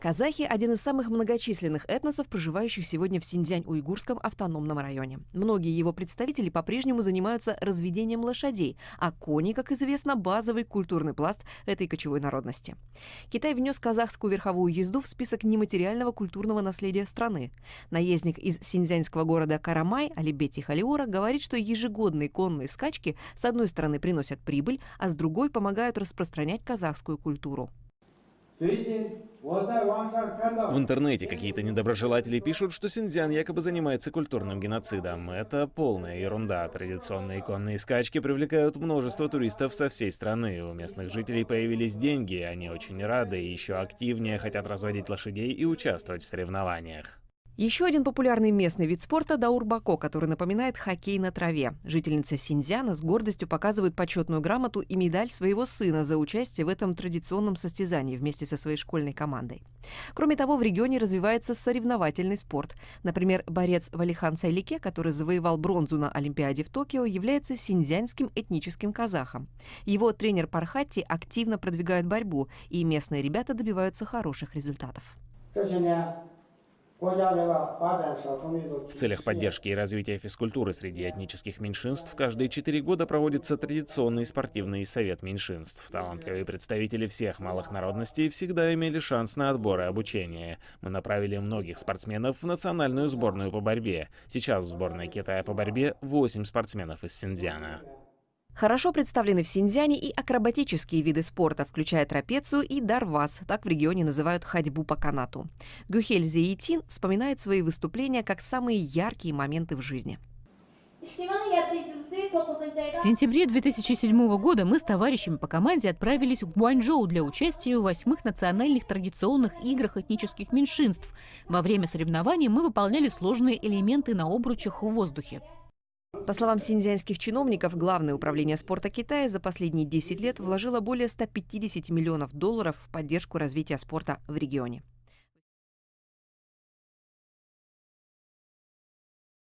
Казахи – один из самых многочисленных этносов, проживающих сегодня в Синьцзянь-Уйгурском автономном районе. Многие его представители по-прежнему занимаются разведением лошадей, а кони, как известно, базовый культурный пласт этой кочевой народности. Китай внес казахскую верховую езду в список нематериального культурного наследия страны. Наездник из синьцзянского города Карамай Алибети Халиора говорит, что ежегодные конные скачки с одной стороны приносят прибыль, а с другой помогают распространять казахскую культуру. В интернете какие-то недоброжелатели пишут, что Синьцзян якобы занимается культурным геноцидом. Это полная ерунда. Традиционные конные скачки привлекают множество туристов со всей страны. У местных жителей появились деньги, они очень рады и еще активнее хотят разводить лошадей и участвовать в соревнованиях. Еще один популярный местный вид спорта – даурбако, который напоминает хоккей на траве. Жительница Синьцзяна с гордостью показывает почетную грамоту и медаль своего сына за участие в этом традиционном состязании вместе со своей школьной командой. Кроме того, в регионе развивается соревновательный спорт. Например, борец Валихан Сайлике, который завоевал бронзу на Олимпиаде в Токио, является синьцзянским этническим казахом. Его тренер Пархати активно продвигает борьбу, и местные ребята добиваются хороших результатов. В целях поддержки и развития физкультуры среди этнических меньшинств каждые четыре года проводится традиционный спортивный совет меньшинств. Талантливые представители всех малых народностей всегда имели шанс на отбор и обучение. Мы направили многих спортсменов в национальную сборную по борьбе. Сейчас в сборной Китая по борьбе 8 спортсменов из Синдзяна. Хорошо представлены в Синьцзяне и акробатические виды спорта, включая трапецию и дарвас, так в регионе называют ходьбу по канату. Гюхель Зеитин вспоминает свои выступления как самые яркие моменты в жизни. В сентябре 2007 года мы с товарищами по команде отправились в Гуанчжоу для участия в восьмых национальных традиционных играх этнических меньшинств. Во время соревнований мы выполняли сложные элементы на обручах в воздухе. По словам синьцзянских чиновников, Главное управление спорта Китая за последние 10 лет вложило более 150 миллионов долларов в поддержку развития спорта в регионе.